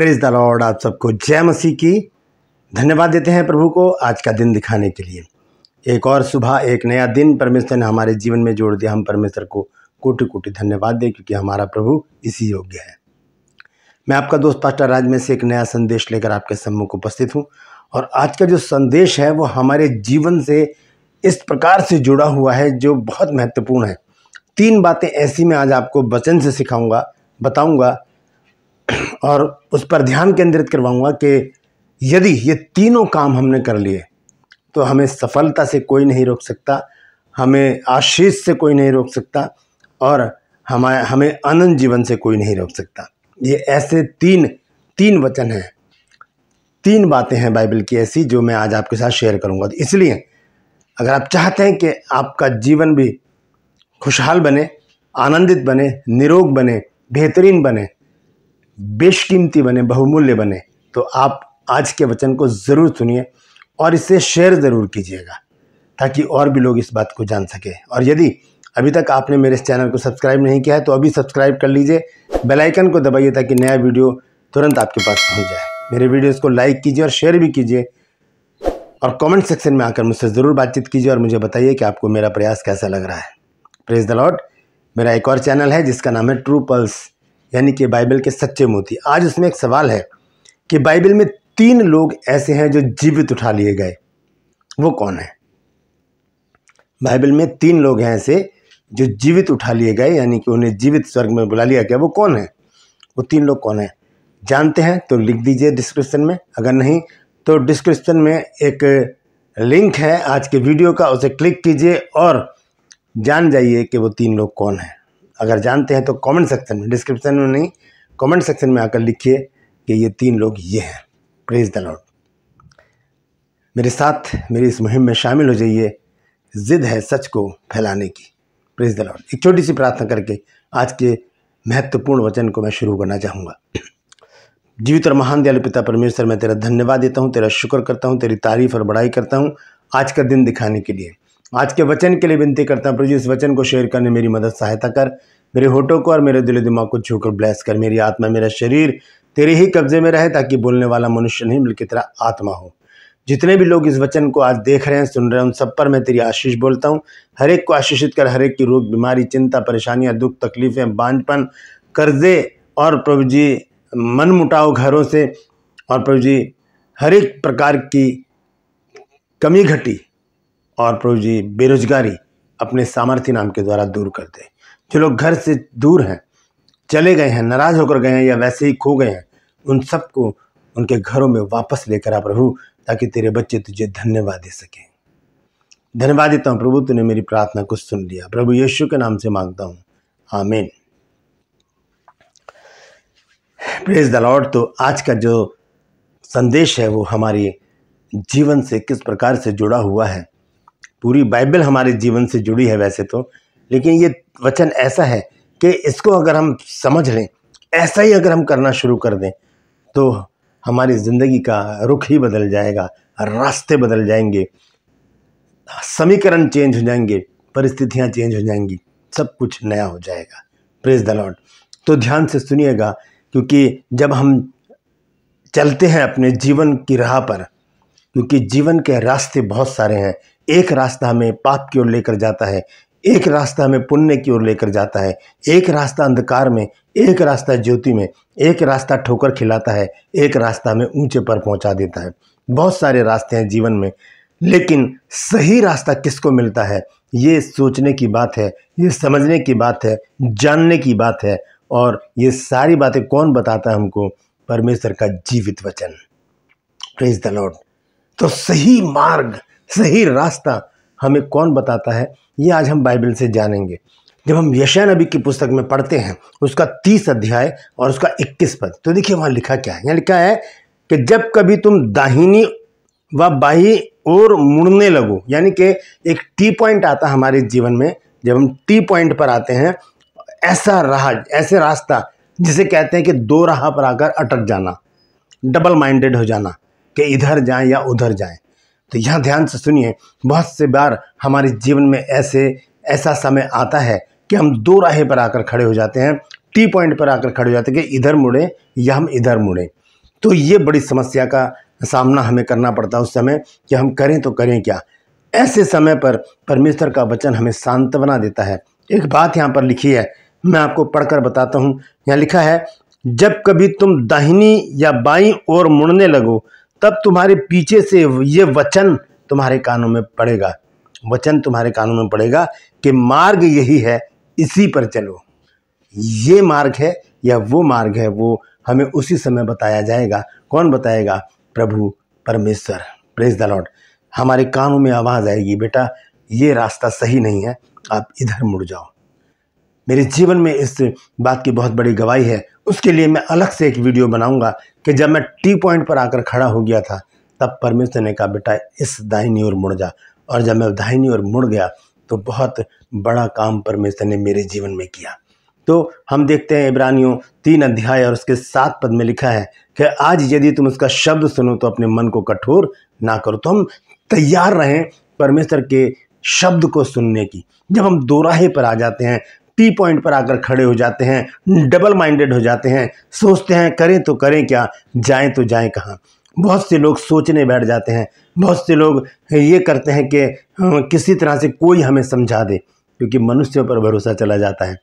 praise the Lord आप सबको जय मसीह की धन्यवाद देते हैं प्रभु को आज का दिन दिखाने के लिए एक और सुबह एक नया दिन परमेश्वर ने हमारे जीवन में जोड़ दिया हम परमेश्वर को कोटि कोटि धन्यवाद दें क्योंकि हमारा प्रभु इसी योग्य है मैं आपका दोस्त पास्टर राज में से एक नया संदेश लेकर आपके सम्मुख उपस्थित हूँ और आज का जो संदेश है वो हमारे जीवन से इस प्रकार से जुड़ा हुआ है जो बहुत महत्वपूर्ण है तीन बातें ऐसी मैं आज आपको वचन से सिखाऊंगा बताऊंगा और उस पर ध्यान केंद्रित करवाऊँगा कि यदि ये तीनों काम हमने कर लिए तो हमें सफलता से कोई नहीं रोक सकता हमें आशीष से कोई नहीं रोक सकता और हमारे हमें आनंद जीवन से कोई नहीं रोक सकता ये ऐसे तीन तीन वचन हैं तीन बातें हैं बाइबल की ऐसी जो मैं आज आपके साथ शेयर करूंगा इसलिए अगर आप चाहते हैं कि आपका जीवन भी खुशहाल बने आनंदित बने निरोग बने बेहतरीन बने बेशकीमती बने बहुमूल्य बने तो आप आज के वचन को ज़रूर सुनिए और इसे शेयर ज़रूर कीजिएगा ताकि और भी लोग इस बात को जान सकें और यदि अभी तक आपने मेरे इस चैनल को सब्सक्राइब नहीं किया है तो अभी सब्सक्राइब कर लीजिए बेल आइकन को दबाइए ताकि नया वीडियो तुरंत आपके पास पहुंच जाए मेरे वीडियोस को लाइक कीजिए और शेयर भी कीजिए और कमेंट सेक्शन में आकर मुझसे ज़रूर बातचीत कीजिए और मुझे बताइए कि आपको मेरा प्रयास कैसा लग रहा है प्रेज द लॉट मेरा एक और चैनल है जिसका नाम है ट्रू पल्स यानी कि बाइबल के सच्चे मोती आज उसमें एक सवाल है कि बाइबल में तीन लोग ऐसे हैं जो जीवित उठा लिए गए वो कौन है बाइबल में तीन लोग हैं ऐसे जो जीवित उठा लिए गए यानी कि उन्हें जीवित स्वर्ग में बुला लिया गया वो कौन है वो तीन लोग कौन है जानते हैं तो लिख दीजिए डिस्क्रिप्शन में अगर नहीं तो डिस्क्रिप्शन में एक लिंक है आज के वीडियो का उसे क्लिक कीजिए और जान जाइए कि वो तीन लोग कौन हैं अगर जानते हैं तो कमेंट सेक्शन में डिस्क्रिप्शन में नहीं कमेंट सेक्शन में आकर लिखिए कि ये तीन लोग ये हैं प्रेज द लॉर्ड मेरे साथ मेरी इस मुहिम में शामिल हो जाइए जिद है सच को फैलाने की प्रेज द लॉर्ड एक छोटी सी प्रार्थना करके आज के महत्वपूर्ण वचन को मैं शुरू करना चाहूँगा जीवित और महान दयालु पिता परमेश्वर मैं तेरा धन्यवाद देता हूँ तेरा शुक्र करता हूँ तेरी तारीफ और बड़ाई करता हूँ आज का दिन दिखाने के लिए आज के वचन के लिए विनती करता हूँ प्रभु इस वचन को शेयर करने मेरी मदद सहायता कर मेरे होठों को और मेरे दिल दिमाग को कर ब्लेस कर मेरी आत्मा मेरा शरीर तेरे ही कब्जे में रहे ताकि बोलने वाला मनुष्य नहीं बल्कि तेरा आत्मा हो जितने भी लोग इस वचन को आज देख रहे हैं सुन रहे हैं उन सब पर मैं तेरी आशीष बोलता हूँ हरेक को आशीषित कर हरेक की रोग बीमारी चिंता परेशानियाँ दुख तकलीफ़ें बांझपन कर्जे और प्रभु जी मन मुटाव घरों से और प्रभु जी हर एक प्रकार की कमी घटी और प्रभु जी बेरोजगारी अपने सामर्थ्य नाम के द्वारा दूर कर दे जो लोग घर से दूर हैं चले गए हैं नाराज होकर गए हैं या वैसे ही खो गए हैं उन सबको उनके घरों में वापस लेकर आ प्रभु ताकि तेरे बच्चे तुझे धन्यवाद दे सकें धन्यवाद देता हूँ प्रभु तूने मेरी प्रार्थना को सुन लिया प्रभु यीशु के नाम से मांगता हूँ आमीन प्रेज द लॉर्ड तो आज का जो संदेश है वो हमारी जीवन से किस प्रकार से जुड़ा हुआ है पूरी बाइबल हमारे जीवन से जुड़ी है वैसे तो लेकिन ये वचन ऐसा है कि इसको अगर हम समझ लें ऐसा ही अगर हम करना शुरू कर दें तो हमारी ज़िंदगी का रुख ही बदल जाएगा रास्ते बदल जाएंगे समीकरण चेंज हो जाएंगे परिस्थितियाँ चेंज हो जाएंगी सब कुछ नया हो जाएगा प्रेज द लॉर्ड तो ध्यान से सुनिएगा क्योंकि जब हम चलते हैं अपने जीवन की राह पर क्योंकि जीवन के रास्ते बहुत सारे हैं एक रास्ता हमें पाप की ओर लेकर जाता है एक रास्ता हमें पुण्य की ओर लेकर जाता है एक रास्ता अंधकार में एक रास्ता ज्योति में एक रास्ता ठोकर खिलाता है एक रास्ता हमें ऊंचे पर पहुंचा देता है बहुत सारे रास्ते हैं जीवन में लेकिन सही रास्ता किसको मिलता है ये सोचने की बात है ये समझने की बात है जानने की बात है और ये सारी बातें कौन बताता है हमको परमेश्वर का जीवित वचन प्रेज द लॉर्ड तो सही मार्ग सही रास्ता हमें कौन बताता है ये आज हम बाइबल से जानेंगे जब हम यशा नबी की पुस्तक में पढ़ते हैं उसका तीस अध्याय और उसका इक्कीस पद तो देखिए वहाँ लिखा क्या है यहाँ लिखा है कि जब कभी तुम दाहिनी व बाही और मुड़ने लगो यानी कि एक टी पॉइंट आता हमारे जीवन में जब हम टी पॉइंट पर आते हैं ऐसा राह ऐसे रास्ता जिसे कहते हैं कि दो राह पर आकर अटक जाना डबल माइंडेड हो जाना कि इधर जाएं या उधर जाएं तो यह ध्यान से सुनिए बहुत से बार हमारे जीवन में ऐसे ऐसा समय आता है कि हम दो राहे पर आकर खड़े हो जाते हैं टी पॉइंट पर आकर खड़े हो जाते हैं कि इधर मुड़ें या हम इधर मुड़ें तो ये बड़ी समस्या का सामना हमें करना पड़ता है उस समय कि हम करें तो करें क्या ऐसे समय पर परमेश्वर का वचन हमें शांत बना देता है एक बात यहाँ पर लिखी है मैं आपको पढ़कर बताता हूँ यहाँ लिखा है जब कभी तुम दाहिनी या बाईं ओर मुड़ने लगो तब तुम्हारे पीछे से ये वचन तुम्हारे कानों में पड़ेगा वचन तुम्हारे कानों में पड़ेगा कि मार्ग यही है इसी पर चलो ये मार्ग है या वो मार्ग है वो हमें उसी समय बताया जाएगा कौन बताएगा प्रभु परमेश्वर प्रेस द लॉर्ड हमारे कानों में आवाज़ आएगी बेटा ये रास्ता सही नहीं है आप इधर मुड़ जाओ मेरे जीवन में इस बात की बहुत बड़ी गवाही है उसके लिए मैं अलग से एक वीडियो बनाऊंगा कि जब मैं टी पॉइंट पर आकर खड़ा हो गया था तब परमेश्वर ने कहा बेटा इस दाहिनी ओर मुड़ जा और जब मैं दाहिनी ओर मुड़ गया तो बहुत बड़ा काम परमेश्वर ने मेरे जीवन में किया तो हम देखते हैं इब्रानियों तीन अध्याय और उसके सात पद में लिखा है कि आज यदि तुम उसका शब्द सुनो तो अपने मन को कठोर ना करो तो हम तैयार रहें परमेश्वर के शब्द को सुनने की जब हम दोराहे पर आ जाते हैं टी पॉइंट पर आकर खड़े हो जाते हैं डबल माइंडेड हो जाते हैं सोचते हैं करें तो करें क्या जाएं तो जाएं कहाँ बहुत से लोग सोचने बैठ जाते हैं बहुत से लोग ये करते हैं कि किसी तरह से कोई हमें समझा दे क्योंकि मनुष्य पर भरोसा चला जाता है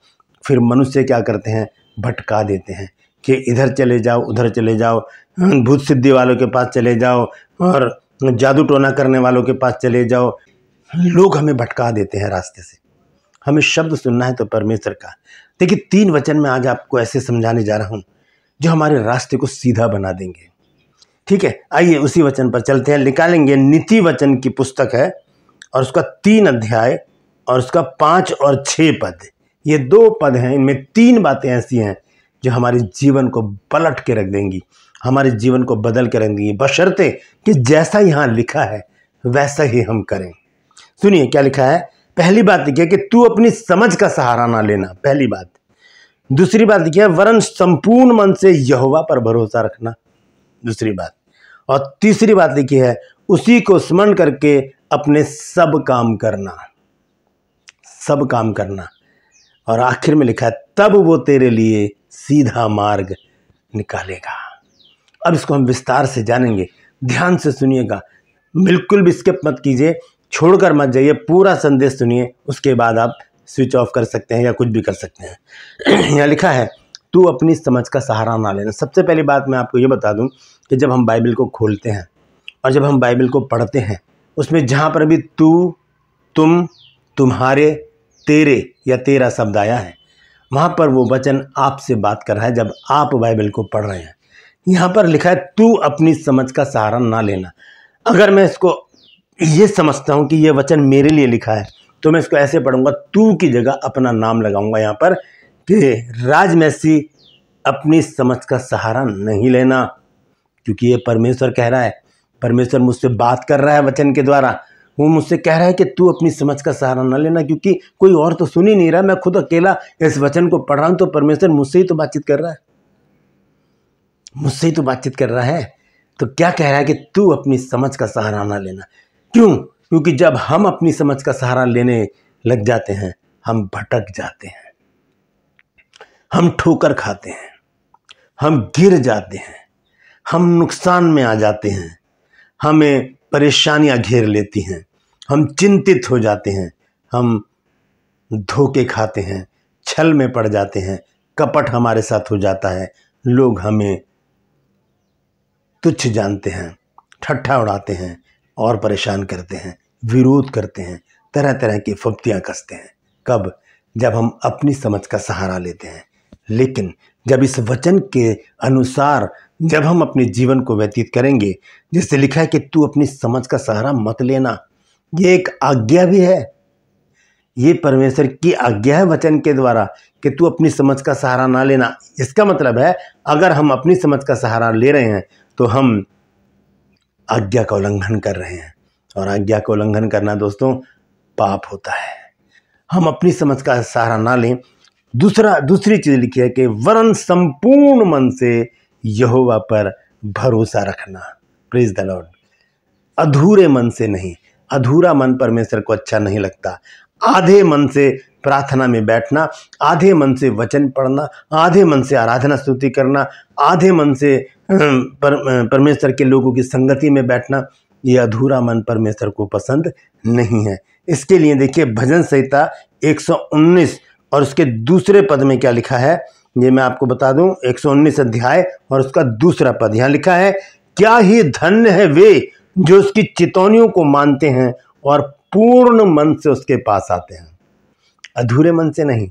फिर मनुष्य क्या करते हैं भटका देते हैं कि इधर चले जाओ उधर चले जाओ भूत सिद्धि वालों के पास चले जाओ और जादू टोना करने वालों के पास चले जाओ लोग हमें भटका देते हैं रास्ते से हमें शब्द सुनना है तो परमेश्वर का देखिए तीन वचन में आज आपको ऐसे समझाने जा रहा हूँ जो हमारे रास्ते को सीधा बना देंगे ठीक है आइए उसी वचन पर चलते हैं निकालेंगे नीति वचन की पुस्तक है और उसका तीन अध्याय और उसका पाँच और छः पद ये दो पद हैं इनमें तीन बातें ऐसी हैं जो हमारे जीवन को पलट के रख देंगी हमारे जीवन को बदल के रख देंगी बशर्ते कि जैसा यहाँ लिखा है वैसा ही हम करें सुनिए क्या लिखा है पहली बात देखिए कि तू अपनी समझ का सहारा ना लेना पहली बात दूसरी बात देखिए वरन संपूर्ण मन से यहोवा पर भरोसा रखना दूसरी बात और तीसरी बात देखिए है उसी को स्मरण करके अपने सब काम करना सब काम करना और आखिर में लिखा है तब वो तेरे लिए सीधा मार्ग निकालेगा अब इसको हम विस्तार से जानेंगे ध्यान से सुनिएगा बिल्कुल भी स्किप मत कीजिए छोड़कर मत जाइए पूरा संदेश सुनिए उसके बाद आप स्विच ऑफ कर सकते हैं या कुछ भी कर सकते हैं यहाँ लिखा है तू अपनी समझ का सहारा ना लेना सबसे पहली बात मैं आपको ये बता दूँ कि जब हम बाइबल को खोलते हैं और जब हम बाइबल को पढ़ते हैं उसमें जहाँ पर भी तू तुम तुम्हारे तेरे या तेरा शब्द आया है वहाँ पर वो वचन आपसे बात कर रहा है जब आप बाइबल को पढ़ रहे हैं यहाँ पर लिखा है तू अपनी समझ का सहारा ना लेना अगर मैं इसको ये समझता हूँ कि ये वचन मेरे लिए लिखा है तो मैं इसको ऐसे पढ़ूंगा तू की जगह अपना नाम लगाऊंगा यहाँ पर कि राज मैसी अपनी समझ का सहारा नहीं लेना क्योंकि ये परमेश्वर कह रहा है परमेश्वर मुझसे बात कर रहा है वचन के द्वारा वो मुझसे कह रहा है कि तू अपनी समझ का सहारा न लेना क्योंकि कोई और तो सुन ही नहीं रहा मैं खुद अकेला इस वचन को पढ़ रहा हूँ तो परमेश्वर मुझसे ही तो बातचीत कर रहा है मुझसे ही तो बातचीत कर रहा है तो क्या कह रहा है कि तू अपनी समझ का सहारा ना लेना क्यों क्योंकि जब हम अपनी समझ का सहारा लेने लग जाते हैं हम भटक जाते हैं हम ठोकर खाते हैं हम गिर जाते हैं हम नुकसान में आ जाते हैं हमें परेशानियां घेर लेती हैं हम चिंतित हो जाते हैं हम धोखे खाते हैं छल में पड़ जाते हैं कपट हमारे साथ हो जाता है लोग हमें तुच्छ जानते हैं ठट्ठा उड़ाते हैं और परेशान करते हैं विरोध करते हैं तरह तरह की फप्तियाँ कसते हैं कब जब हम अपनी समझ का सहारा लेते हैं लेकिन जब इस वचन के अनुसार जब हम अपने जीवन को व्यतीत करेंगे जिससे लिखा है कि तू अपनी समझ का सहारा मत लेना ये एक आज्ञा भी है ये परमेश्वर की आज्ञा है वचन के द्वारा कि तू अपनी समझ का सहारा ना लेना इसका मतलब है अगर हम अपनी समझ का सहारा ले रहे हैं तो हम आज्ञा का उल्लंघन कर रहे हैं और आज्ञा का उल्लंघन करना दोस्तों पाप होता है हम अपनी समझ का सहारा ना लें दूसरा दूसरी चीज़ लिखी है कि वरन संपूर्ण मन से यहोवा पर भरोसा रखना प्लीज द लॉर्ड अधूरे मन से नहीं अधूरा मन परमेश्वर को अच्छा नहीं लगता आधे मन से प्रार्थना में बैठना आधे मन से वचन पढ़ना आधे मन से आराधना स्तुति करना आधे मन से अं, पर, अं, परमेश्वर के लोगों की संगति में बैठना ये अधूरा मन परमेश्वर को पसंद नहीं है इसके लिए देखिए भजन संहिता 119 और उसके दूसरे पद में क्या लिखा है ये मैं आपको बता दूं 119 अध्याय और उसका दूसरा पद यहाँ लिखा है क्या ही धन्य है वे जो उसकी चेतौनियों को मानते हैं और पूर्ण मन से उसके पास आते हैं अधूरे मन से नहीं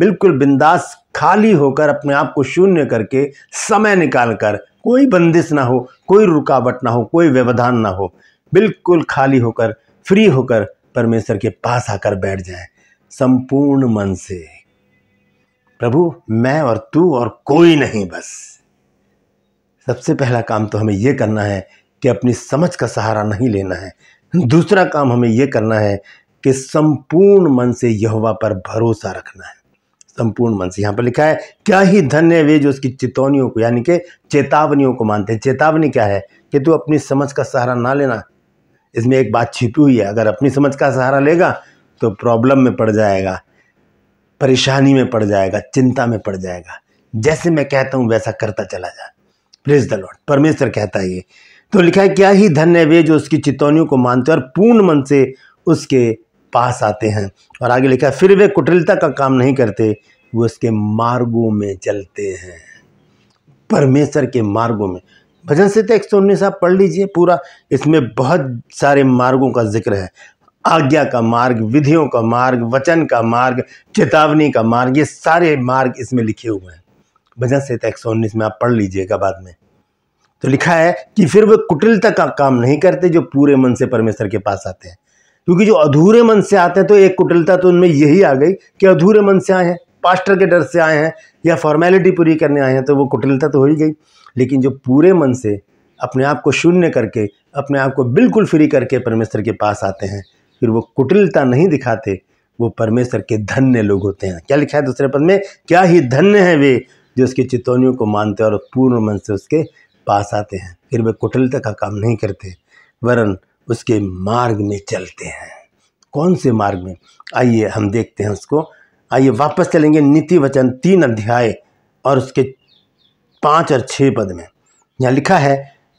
बिल्कुल बिंदास खाली होकर अपने आप को शून्य करके समय निकाल कर कोई बंदिश ना हो कोई रुकावट ना हो कोई व्यवधान ना हो बिल्कुल खाली होकर फ्री होकर परमेश्वर के पास आकर बैठ जाए संपूर्ण मन से प्रभु मैं और तू और कोई नहीं बस सबसे पहला काम तो हमें यह करना है कि अपनी समझ का सहारा नहीं लेना है दूसरा काम हमें यह करना है कि संपूर्ण मन से यहवा पर भरोसा रखना है संपूर्ण मन से यहाँ पर लिखा है क्या ही धन्य वे जो उसकी चेतौनियों को यानी कि चेतावनियों को मानते हैं चेतावनी क्या है कि तू अपनी समझ का सहारा ना लेना इसमें एक बात छिपी हुई है अगर अपनी समझ का सहारा लेगा तो प्रॉब्लम में पड़ जाएगा परेशानी में पड़ जाएगा चिंता में पड़ जाएगा जैसे मैं कहता हूँ वैसा करता चला जा प्लीज द लॉर्ड परमेश्वर कहता है ये तो लिखा है क्या ही धन्य वे जो उसकी चेतौनियों को मानते हैं और पूर्ण मन से उसके पास आते हैं और आगे लिखा फिर वे कुटिलता का काम नहीं करते वे उसके मार्गों में चलते हैं परमेश्वर के मार्गों में भजन से तो एक सौ उन्नीस आप पढ़ लीजिए पूरा इसमें बहुत सारे मार्गों का जिक्र है आज्ञा का मार्ग विधियों का मार्ग वचन का मार्ग चेतावनी का मार्ग ये सारे मार्ग इसमें लिखे हुए हैं भजन से तो एक सौ उन्नीस में आप पढ़ लीजिएगा बाद में तो लिखा है कि फिर वे कुटिलता का काम नहीं करते जो पूरे मन से परमेश्वर के पास आते हैं क्योंकि जो अधूरे मन से आते हैं तो एक कुटिलता तो उनमें यही आ गई कि अधूरे मन से आए हैं पास्टर के डर से आए हैं या फॉर्मेलिटी पूरी करने आए हैं तो वो कुटिलता तो हो ही गई लेकिन जो पूरे मन से अपने आप को शून्य करके अपने आप को बिल्कुल फ्री करके परमेश्वर के पास आते हैं फिर वो कुटिलता नहीं दिखाते वो परमेश्वर के धन्य लोग होते हैं क्या लिखा है दूसरे पद में क्या ही धन्य हैं वे जो उसकी चितौनियों को मानते और पूर्ण मन से उसके पास आते हैं फिर वे कुटिलता का काम नहीं करते वरन उसके मार्ग में चलते हैं कौन से मार्ग में आइए हम देखते हैं उसको आइए वापस चलेंगे नीति वचन तीन अध्याय और उसके पाँच और छः पद में यहाँ लिखा है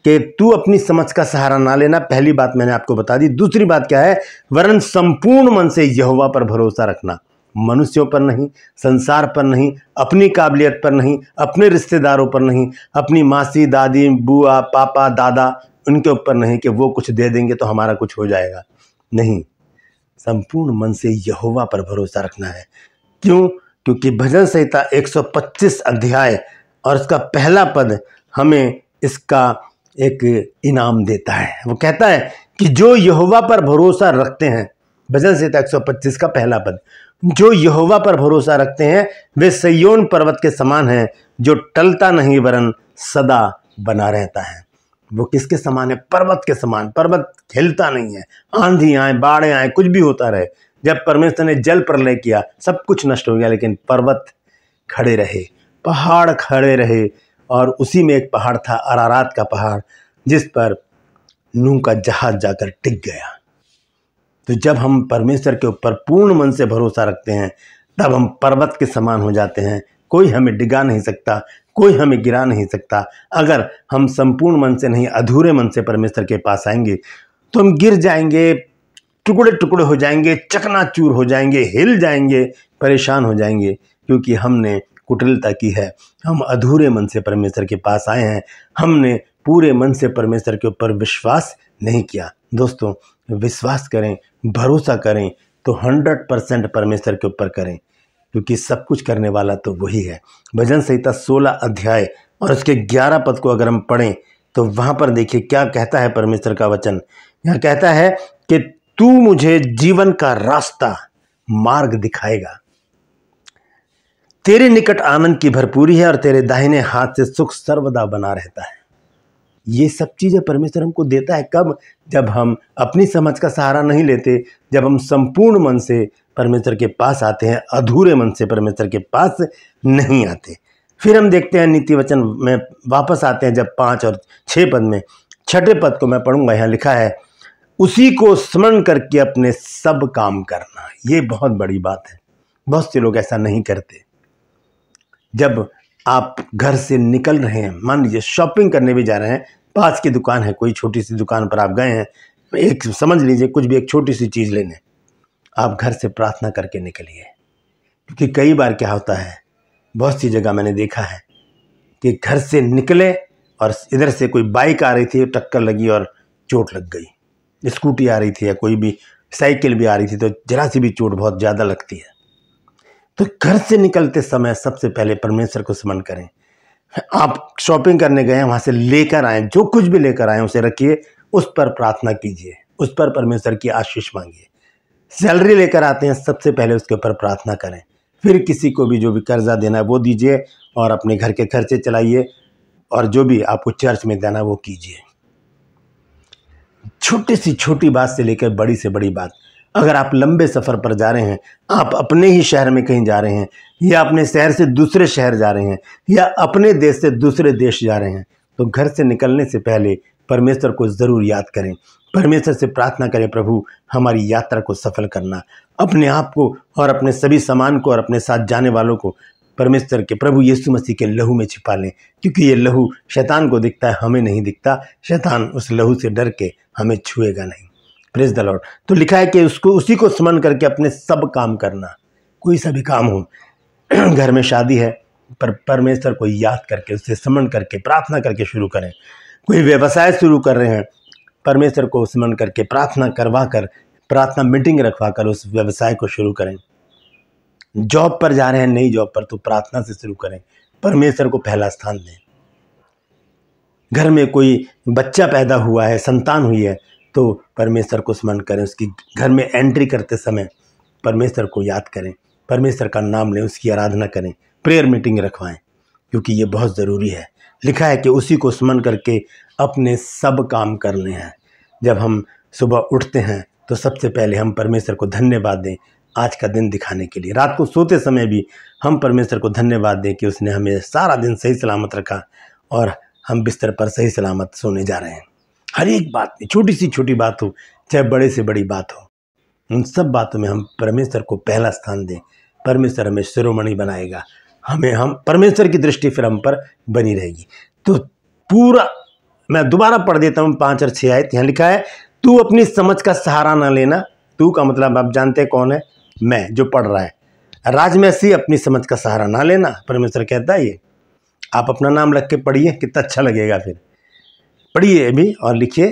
कि तू अपनी समझ का सहारा ना लेना पहली बात मैंने आपको बता दी दूसरी बात क्या है वरन संपूर्ण मन से यहोवा पर भरोसा रखना मनुष्यों पर नहीं संसार पर नहीं अपनी काबिलियत पर नहीं अपने रिश्तेदारों पर नहीं अपनी मासी दादी बुआ पापा दादा उनके ऊपर नहीं कि वो कुछ दे देंगे तो हमारा कुछ हो जाएगा नहीं संपूर्ण मन से यहोवा पर भरोसा रखना है क्यों क्योंकि भजन संहिता 125 अध्याय और इसका पहला पद हमें इसका एक इनाम देता है वो कहता है कि जो यहोवा पर भरोसा रखते हैं भजन संहिता 125 का पहला पद जो यहोवा पर भरोसा रखते हैं वे सयोन पर्वत के समान हैं जो टलता नहीं वरन सदा बना रहता है वो किसके समान है पर्वत के समान पर्वत हिलता नहीं है आंधी आए बाढ़ आए कुछ भी होता रहे जब परमेश्वर ने जल प्रलय किया सब कुछ नष्ट हो गया लेकिन पर्वत खड़े रहे पहाड़ खड़े रहे और उसी में एक पहाड़ था अरारात का पहाड़ जिस पर नूह का जहाज जाकर टिक गया तो जब हम परमेश्वर के ऊपर पूर्ण मन से भरोसा रखते हैं तब हम पर्वत के समान हो जाते हैं कोई हमें डिगा नहीं सकता कोई हमें गिरा नहीं सकता अगर हम संपूर्ण मन से नहीं अधूरे मन से परमेश्वर के पास आएंगे तो हम गिर जाएंगे टुकड़े टुकड़े हो जाएंगे चकनाचूर हो जाएंगे हिल जाएंगे परेशान हो जाएंगे क्योंकि हमने कुटिलता की है हम अधूरे मन से परमेश्वर के पास आए हैं हमने पूरे मन से परमेश्वर के ऊपर विश्वास नहीं किया दोस्तों विश्वास करें भरोसा करें तो हंड्रेड परसेंट परमेश्वर के ऊपर करें क्योंकि सब कुछ करने वाला तो वही है भजन संहिता सोलह अध्याय और उसके ग्यारह पद को अगर हम पढ़ें तो वहाँ पर देखिए क्या कहता है परमेश्वर का वचन यहाँ कहता है कि तू मुझे जीवन का रास्ता मार्ग दिखाएगा तेरे निकट आनंद की भरपूरी है और तेरे दाहिने हाथ से सुख सर्वदा बना रहता है ये सब चीज़ें परमेश्वर हमको देता है कब जब हम अपनी समझ का सहारा नहीं लेते जब हम संपूर्ण मन से परमेश्वर के पास आते हैं अधूरे मन से परमेश्वर के पास नहीं आते फिर हम देखते हैं नीति वचन में वापस आते हैं जब पाँच और छः पद में छठे पद को मैं पढ़ूंगा यहाँ लिखा है उसी को स्मरण करके अपने सब काम करना ये बहुत बड़ी बात है बहुत से लोग ऐसा नहीं करते जब आप घर से निकल रहे हैं मान लीजिए शॉपिंग करने भी जा रहे हैं पास की दुकान है कोई छोटी सी दुकान पर आप गए हैं एक समझ लीजिए कुछ भी एक छोटी सी चीज़ लेने आप घर से प्रार्थना करके निकलिए क्योंकि कई बार क्या होता है बहुत सी जगह मैंने देखा है कि घर से निकले और इधर से कोई बाइक आ रही थी टक्कर लगी और चोट लग गई स्कूटी आ रही थी या कोई भी साइकिल भी आ रही थी तो जरा सी भी चोट बहुत ज़्यादा लगती है तो घर से निकलते समय सबसे पहले परमेश्वर को स्मरण करें आप शॉपिंग करने गए हैं वहाँ से लेकर आए जो कुछ भी लेकर आए उसे रखिए उस पर प्रार्थना कीजिए उस पर परमेश्वर की आशीष मांगिए सैलरी लेकर आते हैं सबसे पहले उसके ऊपर प्रार्थना करें फिर किसी को भी जो भी कर्जा देना है वो दीजिए और अपने घर के खर्चे चलाइए और जो भी आपको चर्च में देना है वो कीजिए छोटी सी छोटी बात से लेकर बड़ी से बड़ी बात अगर आप लंबे सफ़र पर जा रहे हैं आप अपने ही शहर में कहीं जा रहे हैं या अपने शहर से दूसरे शहर जा रहे हैं या अपने देश से दूसरे देश जा रहे हैं तो घर से निकलने से पहले परमेश्वर को ज़रूर याद करें परमेश्वर से प्रार्थना करें प्रभु हमारी यात्रा को सफल करना अपने आप को और अपने सभी सामान को और अपने साथ जाने वालों को परमेश्वर के प्रभु यीशु मसीह के लहू में छिपा लें क्योंकि ये लहू शैतान को दिखता है हमें नहीं दिखता शैतान उस लहू से डर के हमें छुएगा नहीं प्रेस द लॉर्ड तो लिखा है कि उसको उसी को स्मरण करके अपने सब काम करना कोई सा भी काम हो घर में शादी है पर परमेश्वर को याद करके उसे स्मरण करके प्रार्थना करके शुरू करें कोई व्यवसाय शुरू कर रहे हैं परमेश्वर को स्मरण करके प्रार्थना करवा कर प्रार्थना मीटिंग रखवा कर उस व्यवसाय को शुरू करें जॉब पर जा रहे हैं नई जॉब पर तो प्रार्थना से शुरू करें परमेश्वर को पहला स्थान दें घर में कोई बच्चा पैदा हुआ है संतान हुई है तो परमेश्वर को स्मरण करें उसकी घर में एंट्री करते समय परमेश्वर को याद करें परमेश्वर का नाम लें उसकी आराधना करें प्रेयर मीटिंग रखवाएं क्योंकि ये बहुत ज़रूरी है लिखा है कि उसी को स्मरण करके अपने सब काम करने हैं जब हम सुबह उठते हैं तो सबसे पहले हम परमेश्वर को धन्यवाद दें आज का दिन दिखाने के लिए रात को सोते समय भी हम परमेश्वर को धन्यवाद दें कि उसने हमें सारा दिन सही सलामत रखा और हम बिस्तर पर सही सलामत सोने जा रहे हैं हर एक बात में छोटी सी छोटी बात हो चाहे बड़े से बड़ी बात हो उन सब बातों में हम परमेश्वर को पहला स्थान दें परमेश्वर हमें शिरोमणि बनाएगा हमें हम परमेश्वर की दृष्टि फिर हम पर बनी रहेगी तो पूरा मैं दोबारा पढ़ देता हूँ पाँच और छः आयत यहाँ लिखा है तू अपनी समझ का सहारा ना लेना तू का मतलब आप जानते कौन है मैं जो पढ़ रहा है राज में अपनी समझ का सहारा ना लेना परमेश्वर कहता है ये आप अपना नाम रख के पढ़िए कितना अच्छा लगेगा फिर पढ़िए अभी और लिखिए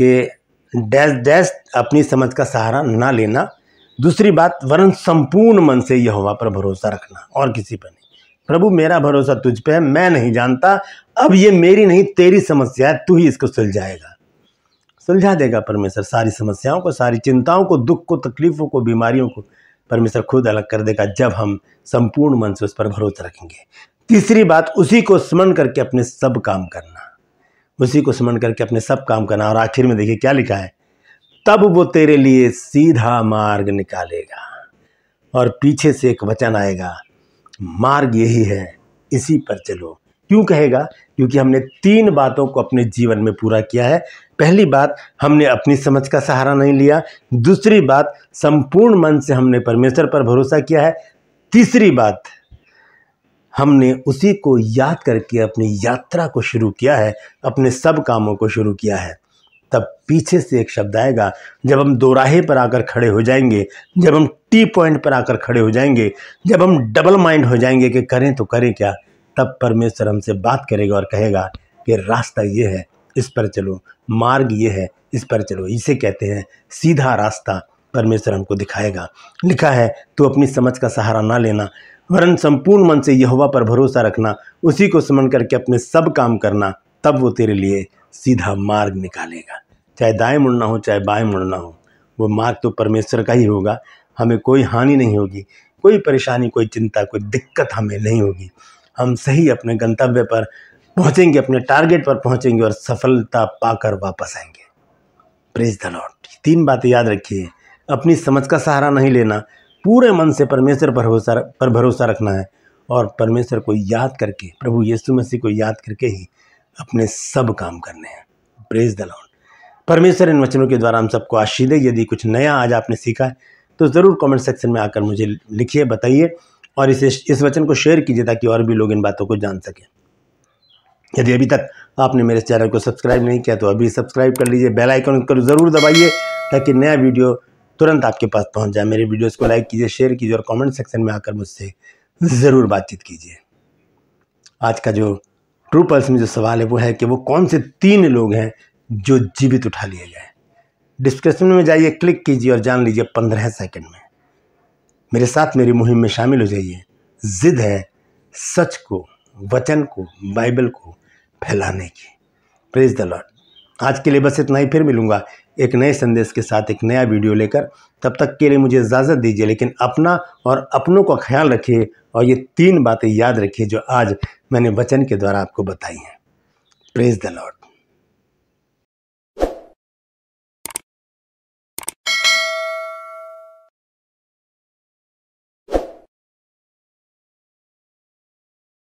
कि डैश डैश अपनी समझ का सहारा ना लेना दूसरी बात वरन संपूर्ण मन से यह पर भरोसा रखना और किसी पर प्रभु मेरा भरोसा तुझ पे है मैं नहीं जानता अब ये मेरी नहीं तेरी समस्या है तू ही इसको सुलझाएगा सुलझा देगा परमेश्वर सारी समस्याओं को सारी चिंताओं को दुख को तकलीफ़ों को बीमारियों को परमेश्वर खुद अलग कर देगा जब हम संपूर्ण मन से उस पर भरोसा रखेंगे तीसरी बात उसी को स्मरण करके अपने सब काम करना उसी को स्मरण करके अपने सब काम करना और आखिर में देखिए क्या लिखा है तब वो तेरे लिए सीधा मार्ग निकालेगा और पीछे से एक वचन आएगा मार्ग यही है इसी पर चलो क्यों कहेगा क्योंकि हमने तीन बातों को अपने जीवन में पूरा किया है पहली बात हमने अपनी समझ का सहारा नहीं लिया दूसरी बात संपूर्ण मन से हमने परमेश्वर पर भरोसा किया है तीसरी बात हमने उसी को याद करके अपनी यात्रा को शुरू किया है अपने सब कामों को शुरू किया है तब पीछे से एक शब्द आएगा जब हम दोराहे पर आकर खड़े हो जाएंगे जब हम टी पॉइंट पर आकर खड़े हो जाएंगे जब हम डबल माइंड हो जाएंगे कि करें तो करें क्या तब परमेश्वर हमसे बात करेगा और कहेगा कि रास्ता ये है इस पर चलो मार्ग ये है इस पर चलो इसे कहते हैं सीधा रास्ता परमेश्वर हमको दिखाएगा लिखा है तो अपनी समझ का सहारा ना लेना वरन संपूर्ण मन से यहोवा पर भरोसा रखना उसी को समन करके अपने सब काम करना तब वो तेरे लिए सीधा मार्ग निकालेगा चाहे दाएं मुड़ना हो चाहे बाएं मुड़ना हो वो मार्ग तो परमेश्वर का ही होगा हमें कोई हानि नहीं होगी कोई परेशानी कोई चिंता कोई दिक्कत हमें नहीं होगी हम सही अपने गंतव्य पर पहुँचेंगे अपने टारगेट पर पहुँचेंगे और सफलता पाकर वापस आएंगे प्रेज द लॉर्ड तीन बातें याद रखिए अपनी समझ का सहारा नहीं लेना पूरे मन से परमेश्वर पर भरोसा पर भरोसा रखना है और परमेश्वर को याद करके प्रभु यीशु मसीह को याद करके ही अपने सब काम करने हैं प्रेज द लॉर्ड परमेश्वर इन वचनों के द्वारा हम सबको आशीष दे यदि कुछ नया आज आपने सीखा है तो ज़रूर कमेंट सेक्शन में आकर मुझे लिखिए बताइए और इसे इस वचन को शेयर कीजिए ताकि और भी लोग इन बातों को जान सकें यदि अभी तक आपने मेरे चैनल को सब्सक्राइब नहीं किया तो अभी सब्सक्राइब कर लीजिए बेल आइकन को ज़रूर दबाइए ताकि नया वीडियो तुरंत आपके पास पहुंच जाए मेरे वीडियोस को लाइक कीजिए शेयर कीजिए और कमेंट सेक्शन में आकर मुझसे ज़रूर बातचीत कीजिए आज का जो ट्रू पल्स में जो सवाल है वो है कि वो कौन से तीन लोग हैं जो जीवित उठा लिए गए डिस्क्रिप्शन में जाइए क्लिक कीजिए और जान लीजिए पंद्रह सेकंड में मेरे साथ मेरी मुहिम में शामिल हो जाइए जिद है सच को वचन को बाइबल को फैलाने की प्रेज द लॉर्ड आज के लिए बस इतना ही फिर मिलूंगा एक नए संदेश के साथ एक नया वीडियो लेकर तब तक के लिए मुझे इजाज़त दीजिए लेकिन अपना और अपनों का ख्याल रखिए और ये तीन बातें याद रखिए जो आज मैंने वचन के द्वारा आपको बताई हैं प्रेज द लॉर्ड